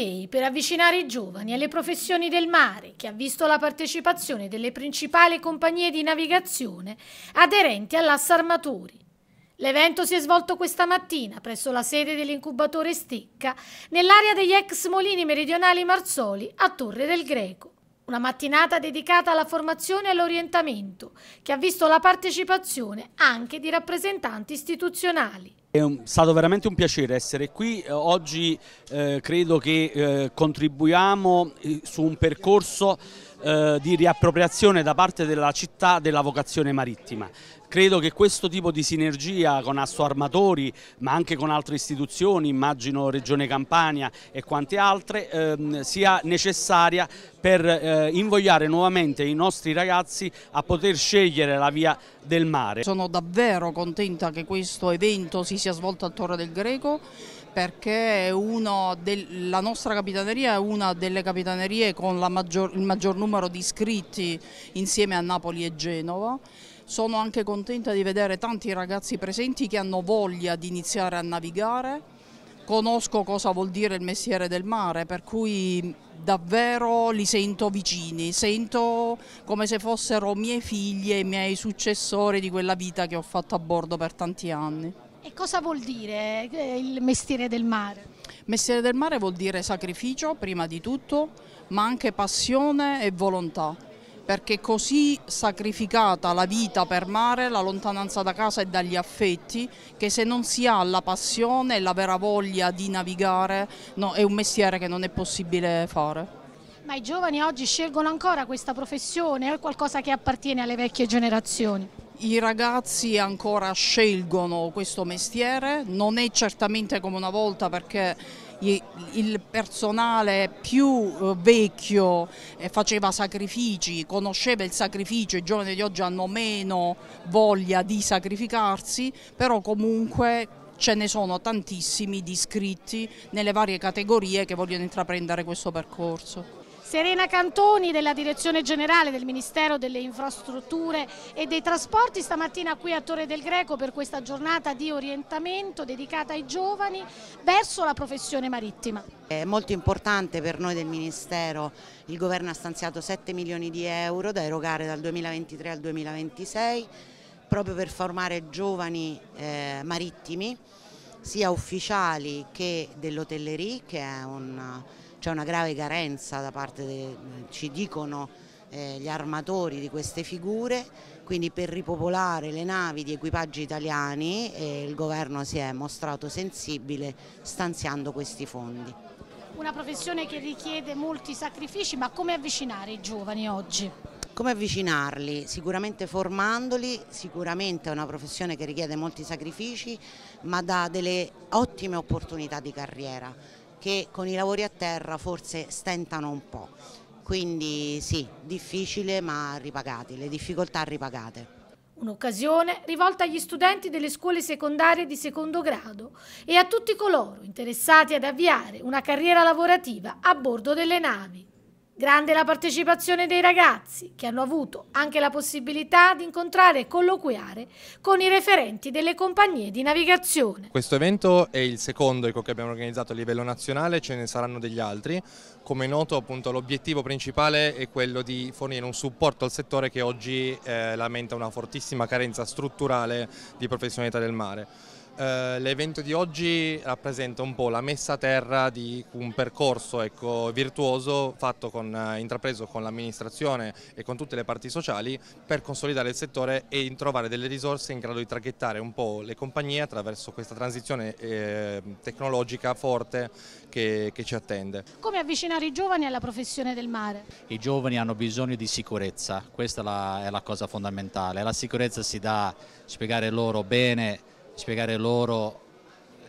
europei per avvicinare i giovani alle professioni del mare, che ha visto la partecipazione delle principali compagnie di navigazione aderenti all'Assa Armatori. L'evento si è svolto questa mattina presso la sede dell'incubatore Stecca, nell'area degli ex molini meridionali Marzoli a Torre del Greco. Una mattinata dedicata alla formazione e all'orientamento, che ha visto la partecipazione anche di rappresentanti istituzionali. È stato veramente un piacere essere qui, eh, oggi eh, credo che eh, contribuiamo eh, su un percorso eh, di riappropriazione da parte della città della vocazione marittima. Credo che questo tipo di sinergia con Asso Armatori, ma anche con altre istituzioni, immagino Regione Campania e quante altre, ehm, sia necessaria per eh, invogliare nuovamente i nostri ragazzi a poter scegliere la via del mare. Sono davvero contenta che questo evento si sia svolto a Torre del Greco perché del, la nostra capitaneria è una delle capitanerie con maggior, il maggior numero di iscritti insieme a Napoli e Genova. Sono anche contenta di vedere tanti ragazzi presenti che hanno voglia di iniziare a navigare. Conosco cosa vuol dire il mestiere del mare, per cui davvero li sento vicini, sento come se fossero miei figli e i miei successori di quella vita che ho fatto a bordo per tanti anni. E cosa vuol dire eh, il mestiere del mare? Mestiere del mare vuol dire sacrificio prima di tutto, ma anche passione e volontà, perché così sacrificata la vita per mare, la lontananza da casa e dagli affetti, che se non si ha la passione e la vera voglia di navigare, no, è un mestiere che non è possibile fare. Ma i giovani oggi scelgono ancora questa professione o è qualcosa che appartiene alle vecchie generazioni? I ragazzi ancora scelgono questo mestiere, non è certamente come una volta perché il personale più eh, vecchio eh, faceva sacrifici, conosceva il sacrificio, i giovani di oggi hanno meno voglia di sacrificarsi, però comunque ce ne sono tantissimi di iscritti nelle varie categorie che vogliono intraprendere questo percorso. Serena Cantoni della Direzione Generale del Ministero delle Infrastrutture e dei Trasporti stamattina qui a Torre del Greco per questa giornata di orientamento dedicata ai giovani verso la professione marittima. È molto importante per noi del Ministero, il Governo ha stanziato 7 milioni di euro da erogare dal 2023 al 2026 proprio per formare giovani eh, marittimi sia ufficiali che dell'hotellerie che è un c'è una grave carenza da parte, de, ci dicono eh, gli armatori di queste figure, quindi per ripopolare le navi di equipaggi italiani eh, il governo si è mostrato sensibile stanziando questi fondi. Una professione che richiede molti sacrifici, ma come avvicinare i giovani oggi? Come avvicinarli? Sicuramente formandoli, sicuramente è una professione che richiede molti sacrifici, ma dà delle ottime opportunità di carriera che con i lavori a terra forse stentano un po'. Quindi sì, difficile ma ripagati, le difficoltà ripagate. Un'occasione rivolta agli studenti delle scuole secondarie di secondo grado e a tutti coloro interessati ad avviare una carriera lavorativa a bordo delle navi. Grande la partecipazione dei ragazzi, che hanno avuto anche la possibilità di incontrare e colloquiare con i referenti delle compagnie di navigazione. Questo evento è il secondo che abbiamo organizzato a livello nazionale, ce ne saranno degli altri. Come è noto l'obiettivo principale è quello di fornire un supporto al settore che oggi eh, lamenta una fortissima carenza strutturale di professionalità del mare. Eh, l'evento di oggi rappresenta un po' la messa a terra di un percorso ecco, virtuoso fatto con, eh, intrapreso con l'amministrazione e con tutte le parti sociali per consolidare il settore e trovare delle risorse in grado di traghettare un po' le compagnie attraverso questa transizione eh, tecnologica forte che, che ci attende. Come avvicinare i giovani alla professione del mare? I giovani hanno bisogno di sicurezza, questa è la, è la cosa fondamentale, la sicurezza si dà spiegare loro bene spiegare loro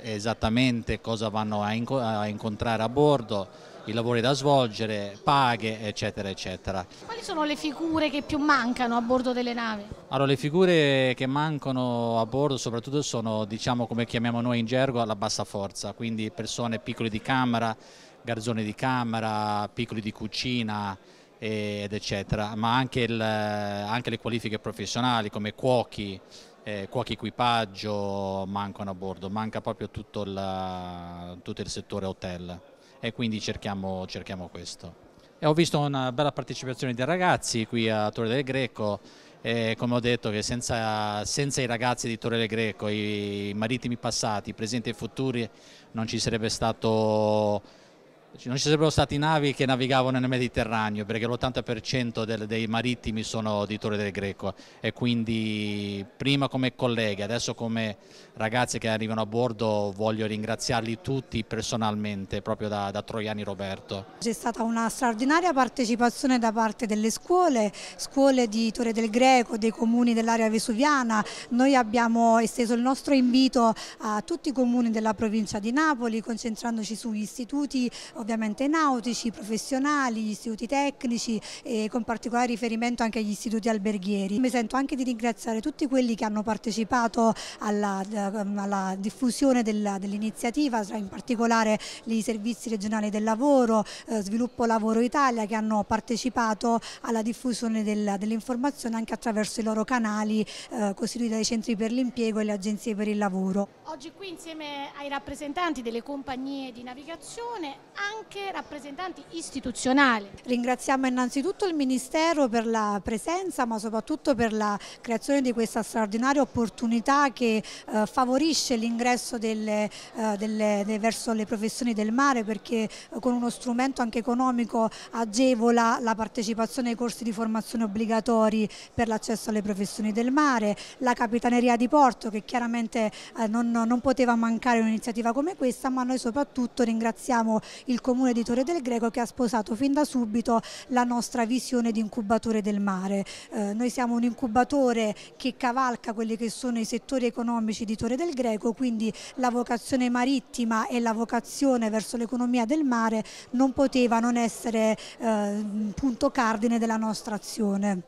esattamente cosa vanno a, inco a incontrare a bordo, i lavori da svolgere, paghe eccetera eccetera. Quali sono le figure che più mancano a bordo delle navi? Allora le figure che mancano a bordo soprattutto sono diciamo come chiamiamo noi in gergo alla bassa forza, quindi persone piccole di camera, garzoni di camera, piccoli di cucina eh, ed eccetera, ma anche, il, anche le qualifiche professionali come cuochi, eh, cuochi equipaggio mancano a bordo, manca proprio tutto, la, tutto il settore hotel e quindi cerchiamo, cerchiamo questo. E ho visto una bella partecipazione dei ragazzi qui a Torre del Greco, e come ho detto che senza, senza, i ragazzi di Torre del Greco, i marittimi passati, presenti e futuri, non ci sarebbe stato non ci sarebbero stati navi che navigavano nel Mediterraneo perché l'80% dei marittimi sono di Torre del Greco e quindi prima come colleghi, adesso come ragazzi che arrivano a bordo voglio ringraziarli tutti personalmente proprio da, da Troiani Roberto. C'è stata una straordinaria partecipazione da parte delle scuole, scuole di Torre del Greco, dei comuni dell'area vesuviana, noi abbiamo esteso il nostro invito a tutti i comuni della provincia di Napoli concentrandoci su istituti ovviamente nautici, professionali, gli istituti tecnici e con particolare riferimento anche agli istituti alberghieri. Mi sento anche di ringraziare tutti quelli che hanno partecipato alla, alla diffusione dell'iniziativa, dell in particolare i servizi regionali del lavoro, eh, Sviluppo Lavoro Italia che hanno partecipato alla diffusione del, dell'informazione anche attraverso i loro canali eh, costituiti dai centri per l'impiego e le agenzie per il lavoro. Oggi qui insieme ai rappresentanti delle compagnie di navigazione anche rappresentanti istituzionali. Ringraziamo innanzitutto il Ministero per la presenza ma soprattutto per la creazione di questa straordinaria opportunità che eh, favorisce l'ingresso eh, verso le professioni del mare perché eh, con uno strumento anche economico agevola la partecipazione ai corsi di formazione obbligatori per l'accesso alle professioni del mare, la Capitaneria di Porto che chiaramente eh, non, non poteva mancare un'iniziativa come questa ma noi soprattutto ringraziamo il il comune di Torre del Greco che ha sposato fin da subito la nostra visione di incubatore del mare. Eh, noi siamo un incubatore che cavalca quelli che sono i settori economici di Torre del Greco, quindi la vocazione marittima e la vocazione verso l'economia del mare non poteva non essere eh, punto cardine della nostra azione.